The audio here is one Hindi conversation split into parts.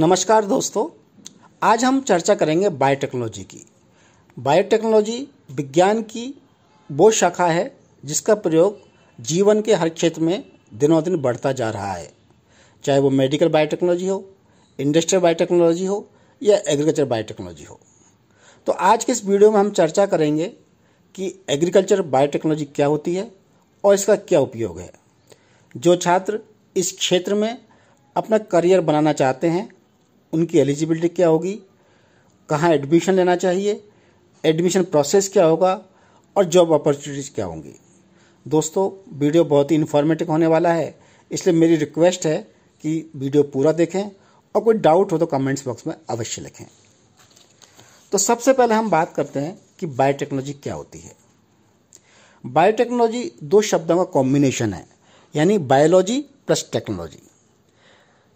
नमस्कार दोस्तों आज हम चर्चा करेंगे बायोटेक्नोलॉजी की बायोटेक्नोलॉजी विज्ञान की वो शाखा है जिसका प्रयोग जीवन के हर क्षेत्र में दिनों दिन बढ़ता जा रहा है चाहे वो मेडिकल बायोटेक्नोलॉजी हो इंडस्ट्रियल बायोटेक्नोलॉजी हो या एग्रीकल्चर बायोटेक्नोलॉजी हो तो आज के इस वीडियो में हम चर्चा करेंगे कि एग्रीकल्चर बायोटेक्नोलॉजी क्या होती है और इसका क्या उपयोग है जो छात्र इस क्षेत्र में अपना करियर बनाना चाहते हैं उनकी एलिजिबिलिटी क्या होगी कहाँ एडमिशन लेना चाहिए एडमिशन प्रोसेस क्या होगा और जॉब अपॉर्चुनिटीज़ क्या होंगी दोस्तों वीडियो बहुत ही इन्फॉर्मेटिव होने वाला है इसलिए मेरी रिक्वेस्ट है कि वीडियो पूरा देखें और कोई डाउट हो तो कमेंट्स बॉक्स में अवश्य लिखें तो सबसे पहले हम बात करते हैं कि बायोटेक्नोलॉजी क्या होती है बायोटेक्नोलॉजी दो शब्दों का कॉम्बिनेशन है यानी बायोलॉजी प्लस टेक्नोलॉजी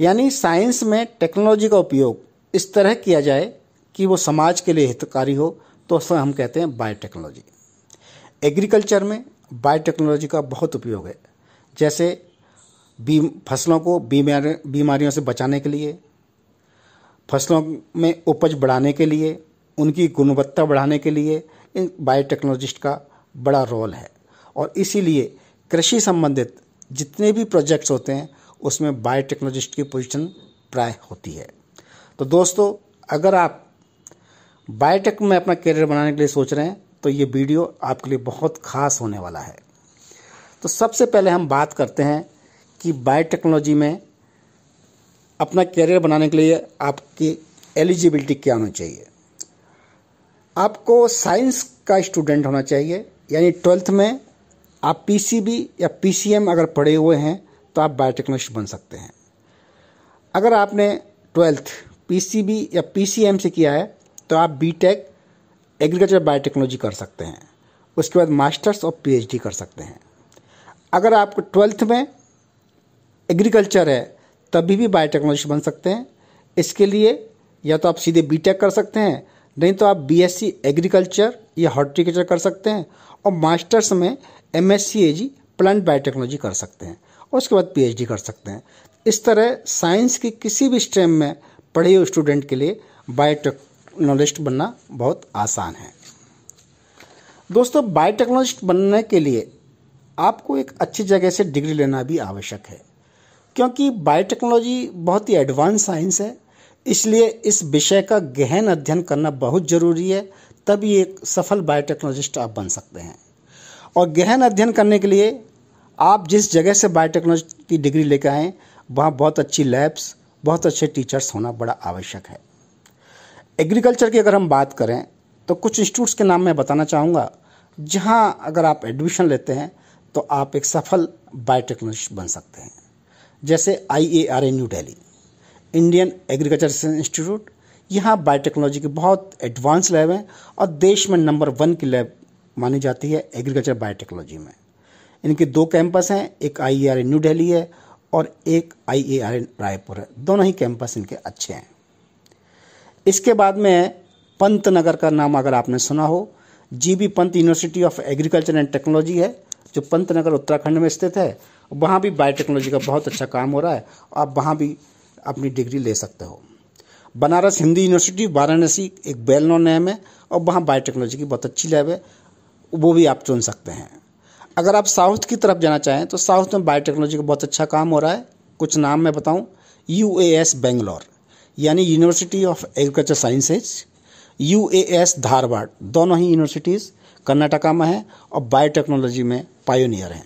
यानी साइंस में टेक्नोलॉजी का उपयोग इस तरह किया जाए कि वो समाज के लिए हितकारी हो तो उसमें हम कहते हैं बायोटेक्नोलॉजी एग्रीकल्चर में बायोटेक्नोलॉजी का बहुत उपयोग है जैसे बी फसलों को बीमार बीमारियों से बचाने के लिए फसलों में उपज बढ़ाने के लिए उनकी गुणवत्ता बढ़ाने के लिए इन बायोटेक्नोलॉजिस्ट का बड़ा रोल है और इसीलिए कृषि संबंधित जितने भी प्रोजेक्ट्स होते हैं उसमें बायोटेक्नोलॉजिस्ट की पोजीशन प्राय होती है तो दोस्तों अगर आप बायोटेक में अपना करियर बनाने के लिए सोच रहे हैं तो ये वीडियो आपके लिए बहुत खास होने वाला है तो सबसे पहले हम बात करते हैं कि बायोटेक्नोलॉजी में अपना करियर बनाने के लिए आपकी एलिजिबिलिटी क्या होनी चाहिए आपको साइंस का स्टूडेंट होना चाहिए यानी ट्वेल्थ में आप पीसीबी या पीसीएम अगर पढ़े हुए हैं तो आप बायोटेक्नोलॉजिस्ट बन सकते हैं अगर आपने ट्वेल्थ पीसीबी या पीसीएम से किया है तो आप बीटेक एग्रीकल्चर बायोटेक्नोलॉजी कर सकते हैं उसके बाद मास्टर्स और पीएचडी कर सकते हैं अगर आपको ट्वेल्थ में एग्रीकल्चर है तभी भी बायोटेक्नोलॉजी बन सकते हैं इसके लिए या तो आप सीधे बीटेक कर सकते हैं नहीं तो आप बीएससी एग्रीकल्चर या हॉर्टिकल्चर कर सकते हैं और मास्टर्स में एम एस प्लांट बायोटेक्नोलॉजी कर सकते हैं उसके बाद पीएचडी कर सकते हैं इस तरह साइंस की किसी भी स्ट्रीम में पढ़े हुए स्टूडेंट के लिए बायोटेक्नोलॉजिस्ट बनना बहुत आसान है दोस्तों बायोटेक्नोलॉजिस्ट बनने के लिए आपको एक अच्छी जगह से डिग्री लेना भी आवश्यक है क्योंकि बायोटेक्नोलॉजी बहुत ही एडवांस साइंस है इसलिए इस विषय का गहन अध्ययन करना बहुत ज़रूरी है तभी एक सफल बायोटेक्नोलॉजिस्ट आप बन सकते हैं और गहन अध्ययन करने के लिए आप जिस जगह से बायोटेक्नोलॉजी की डिग्री लेकर आएँ वहाँ बहुत अच्छी लैब्स बहुत अच्छे टीचर्स होना बड़ा आवश्यक है एग्रीकल्चर की अगर हम बात करें तो कुछ इंस्टीट्यूट्स के नाम मैं बताना चाहूँगा जहाँ अगर आप एडमिशन लेते हैं तो आप एक सफल बायोटेक्नोलॉजिस्ट बन सकते हैं जैसे I A R A new Delhi Indian agriculture institute यहाँ बायोटेक्नोलॉजी की बहुत एडवांस लैब हैं और देश में नंबर वन की लैब मानी जाती है एग्रीकल्चर बायोटेक्नोलॉजी में इनके दो कैंपस हैं एक आई ए न्यू दिल्ली है और एक आई ए रायपुर है दोनों ही कैंपस इनके अच्छे हैं इसके बाद में पंत नगर का नाम अगर आपने सुना हो G B Pant university of agriculture and technology है जो पंत नगर उत्तराखंड में स्थित है वहाँ भी बायोटेक्नोलॉजी का बहुत अच्छा काम हो रहा है आप वहाँ भी अपनी डिग्री ले सकते हो बनारस हिंदी यूनिवर्सिटी वाराणसी एक वेल नोन नेम है और वहाँ बायोटेक्नोलॉजी की बहुत अच्छी लैब है वो भी आप चुन सकते हैं अगर आप साउथ की तरफ जाना चाहें तो साउथ में बायोटेक्नोलॉजी का बहुत अच्छा काम हो रहा है कुछ नाम मैं बताऊँ यू ए एस बेंगलोर यानी university of agriculture sciences U A S Dharwad दोनों ही यूनिवर्सिटीज़ कर्नाटका में हैं और बायोटेक्नोलॉजी में पायोनियर हैं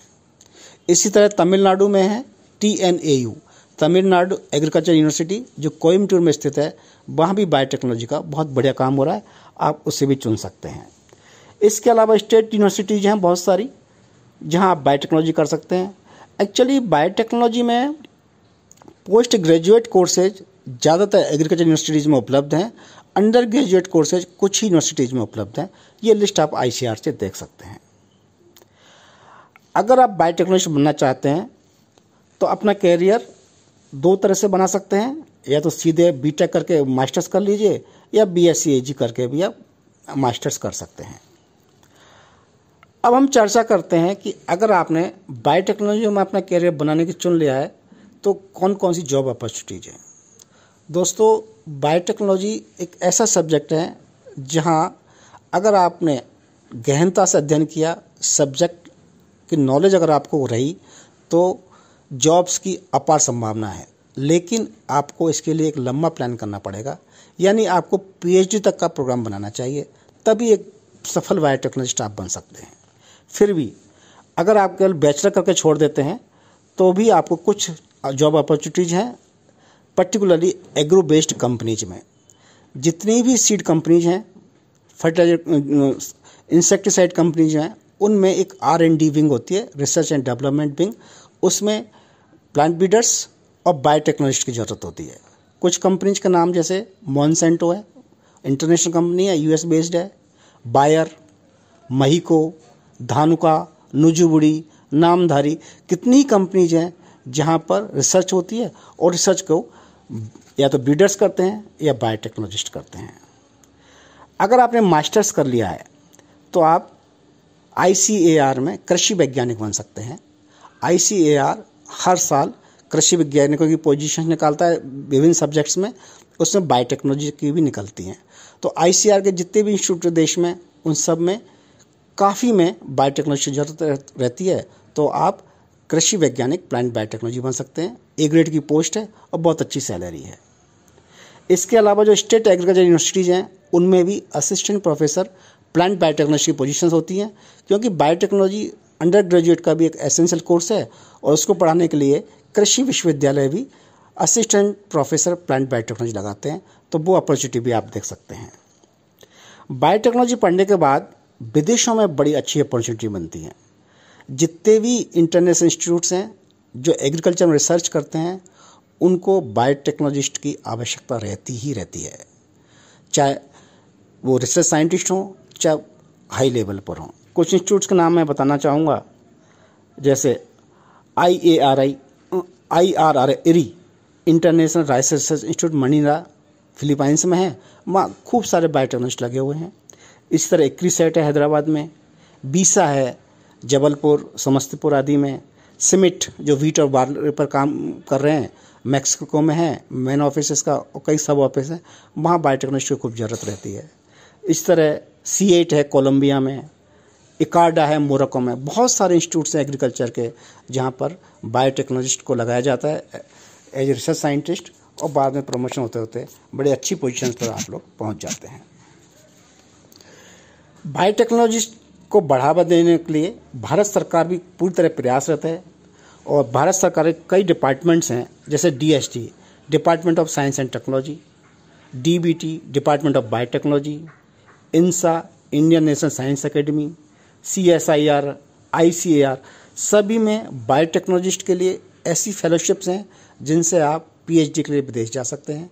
इसी तरह तमिलनाडु में है T N A U Tamil Nadu agriculture university जो कोयम्बटूर में स्थित है वहाँ भी बायोटेक्नोलॉजी का बहुत बढ़िया काम हो रहा है आप उसे भी चुन सकते हैं इसके अलावा स्टेट यूनिवर्सिटीज़ हैं बहुत सारी जहाँ आप बायोटेक्नोलॉजी कर सकते हैं एक्चुअली बायोटेक्नोलॉजी में पोस्ट ग्रेजुएट कोर्सेज ज़्यादातर एग्रीकल्चर यूनिवर्सिटीज़ में उपलब्ध हैं अंडर ग्रेजुएट कोर्सेज कुछ ही यूनिवर्सिटीज़ में उपलब्ध हैं ये लिस्ट आप आई से देख सकते हैं अगर आप बायोटेक्नोलॉजी बनना चाहते हैं तो अपना कैरियर दो तरह से बना सकते हैं या तो सीधे बीटेक करके मास्टर्स कर लीजिए या बी एस e करके भी आप मास्टर्स कर सकते हैं अब हम चर्चा करते हैं कि अगर आपने बायोटेक्नोलॉजी में अपना करियर बनाने की चुन लिया है तो कौन कौन सी जॉब अपॉर्चुनिटीज हैं दोस्तों बायोटेक्नोलॉजी एक ऐसा सब्जेक्ट है जहाँ अगर आपने गहनता से अध्ययन किया सब्जेक्ट की नॉलेज अगर आपको रही तो जॉब्स की अपार संभावना है लेकिन आपको इसके लिए एक लंबा प्लान करना पड़ेगा यानी आपको पीएचडी तक का प्रोग्राम बनाना चाहिए तभी एक सफल बायोटेक्नोलॉजिस्ट आप बन सकते हैं फिर भी अगर आप केवल बैचलर करके छोड़ देते हैं तो भी आपको कुछ जॉब अपॉर्चुनिटीज़ हैं पर्टिकुलरली एग्रो बेस्ड कंपनीज में जितनी भी सीड कंपनीज हैं फर्टिलाइजर इंसेक्टिसाइड कंपनीज हैं उनमें एक आर एंड डी विंग होती है रिसर्च एंड डेवलपमेंट विंग उसमें प्लांट ब्रीडर्स और बायोटेक्नोलॉजिस्ट की ज़रूरत होती है कुछ कंपनीज का नाम जैसे मॉनसेंटो है इंटरनेशनल कंपनी है यूएस बेस्ड है बायर महीको धानुका नुजुबुड़ी नामधारी कितनी कंपनीज हैं जहाँ पर रिसर्च होती है और रिसर्च को या तो बीडर्स करते हैं या बायोटेक्नोलॉजिस्ट करते हैं अगर आपने मास्टर्स कर लिया है तो आप आई में कृषि वैज्ञानिक बन सकते हैं आई हर साल कृषि वैज्ञानिकों की पोजीशन निकालता है विभिन्न सब्जेक्ट्स में उसमें बायोटेक्नोलॉजी की भी निकलती हैं तो आई के जितने भी इंस्टीट्यूट देश में उन सब में काफ़ी में बायोटेक्नोलॉजी की जरूरत रहती है तो आप कृषि वैज्ञानिक प्लांट बायोटेक्नोलॉजी बन सकते हैं ए ग्रेड की पोस्ट है और बहुत अच्छी सैलरी है इसके अलावा जो स्टेट एग्रीकल्चर यूनिवर्सिटीज़ हैं उनमें भी असिस्टेंट प्रोफेसर प्लांट बायोटेक्नोलॉजी की पोजिशन होती हैं क्योंकि बायोटेक्नोलॉजी अंडर ग्रेजुएट का भी एक एसेंशियल कोर्स है और उसको पढ़ाने के लिए कृषि विश्वविद्यालय भी असिस्टेंट प्रोफेसर प्लांट बायोटेक्नोलॉजी लगाते हैं तो वो अपॉर्चुनिटी भी आप देख सकते हैं बायोटेक्नोलॉजी पढ़ने के बाद विदेशों में बड़ी अच्छी अपॉर्चुनिटी बनती है जितने भी इंटरनेशनल इंस्टीट्यूट्स हैं जो एग्रीकल्चर में रिसर्च करते हैं उनको बायोटेक्नोलॉजिस्ट की आवश्यकता रहती ही रहती है चाहे वो रिसर्च साइंटिस्ट हों चाहे हाई लेवल पर हों कुछ इंस्टीट्यूट्स के नाम मैं बताना चाहूँगा जैसे I A R I I R R एरी international rice research institute Manila Philippines में है वहाँ खूब सारे बायोटेक्नोलॉजिस्ट लगे हुए हैं इस तरह सेट है हैदराबाद में बीसा है जबलपुर समस्तीपुर आदि में सिमिट जो वीट और बार्लर पर काम कर रहे हैं मैक्सिको में है मेन ऑफिस इसका और कई सब ऑफिस हैं वहाँ बायोटेक्नोलॉजी की खूब ज़रूरत रहती है इस तरह सी एट है कोलंबिया में इकार्डा है मोरक्को में बहुत सारे इंस्टीट्यूट्स हैं एग्रीकल्चर के जहाँ पर बायोटेक्नोलॉजिस्ट को लगाया जाता है एज रिसर्च साइंटिस्ट और बाद में प्रमोशन होते होते बड़े अच्छी पोजिशन पर आप लोग पहुँच जाते हैं बायोटेक्नोलॉजिस्ट को बढ़ावा देने के लिए भारत सरकार भी पूरी तरह प्रयासरत है और भारत सरकार के कई डिपार्टमेंट्स हैं जैसे D department of science and technology D department of biotechnology INSA Indian national science academy C S I R I C R सभी में बायोटेक्नोलॉजिस्ट के लिए ऐसी फेलोशिप्स हैं जिनसे आप पी के लिए विदेश जा सकते हैं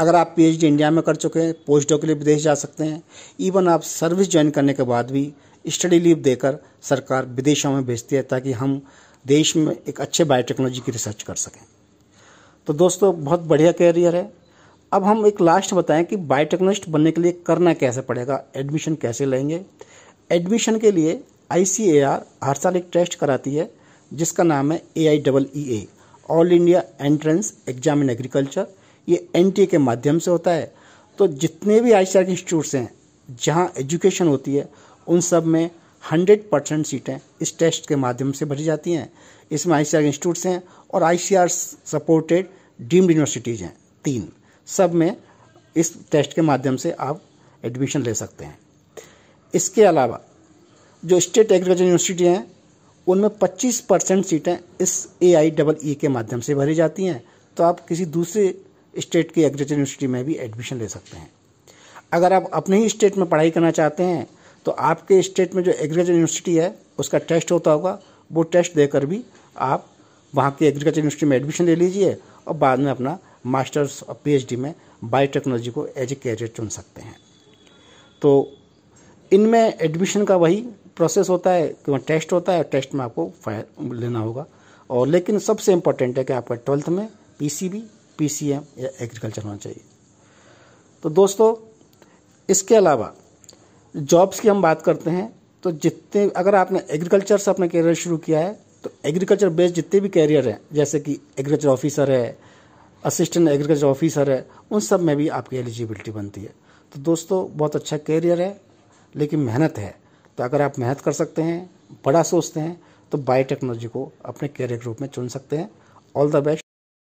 अगर आप पीएचडी इंडिया में कर चुके हैं पोस्ट डॉक के लिए विदेश जा सकते हैं इवन आप सर्विस ज्वाइन करने के बाद भी स्टडी लीव देकर सरकार विदेशों में भेजती है ताकि हम देश में एक अच्छे बायोटेक्नोलॉजी की रिसर्च कर सकें तो दोस्तों बहुत बढ़िया कैरियर है अब हम एक लास्ट बताएं कि बायोटेक्नोलिस्ट बनने के लिए करना कैसे पड़ेगा एडमिशन कैसे लेंगे एडमिशन के लिए आई हर साल एक टेस्ट कराती है जिसका नाम है A I double E A all India entrance exam in agriculture ये एन के माध्यम से होता है तो जितने भी आई के इंस्टीट्यूट्स हैं जहाँ एजुकेशन होती है उन सब में हंड्रेड परसेंट सीटें इस टेस्ट के माध्यम से भरी जाती हैं इसमें आई सी इंस्टीट्यूट्स हैं और आई सपोर्टेड डीम्ड यूनिवर्सिटीज़ हैं तीन सब में इस टेस्ट के माध्यम से आप एडमिशन ले सकते हैं इसके अलावा जो स्टेट एग्रीकल्चर यूनिवर्सिटी हैं उनमें 25 परसेंट सीटें इस ए आई डबल ई के माध्यम से भरी जाती हैं तो आप किसी दूसरे स्टेट की एग्रीकल्चर यूनिवर्सिटी में भी एडमिशन ले सकते हैं अगर आप अपने ही स्टेट में पढ़ाई करना चाहते हैं तो आपके स्टेट में जो एग्रीकल्चर यूनिवर्सिटी है उसका टेस्ट होता होगा वो टेस्ट देकर भी आप वहाँ की एग्रीकल्चर यूनिवर्सिटी में एडमिशन ले लीजिए और बाद में अपना मास्टर्स और पी में बायोटेक्नोलॉजी को एज ए कैरियर चुन सकते हैं तो इनमें एडमिशन का वही प्रोसेस होता है कि वहाँ टेस्ट होता है टेस्ट में आपको लेना होगा और लेकिन सबसे इम्पोर्टेंट है कि आपका ट्वेल्थ में पी पीसीएम या एग्रीकल्चर होना चाहिए तो दोस्तों इसके अलावा जॉब्स की हम बात करते हैं तो जितने अगर आपने एग्रीकल्चर से अपना कैरियर शुरू किया है तो एग्रीकल्चर बेस्ड जितने भी कैरियर हैं जैसे कि एग्रीकल्चर ऑफिसर है असिस्टेंट एग्रीकल्चर ऑफिसर है उन सब में भी आपकी एलिजिबिलिटी बनती है तो दोस्तों बहुत अच्छा कैरियर है लेकिन मेहनत है तो अगर आप मेहनत कर सकते हैं बड़ा सोचते हैं तो बायोटेक्नोलॉजी को अपने कैरियर के रूप में चुन सकते हैं ऑल द बेस्ट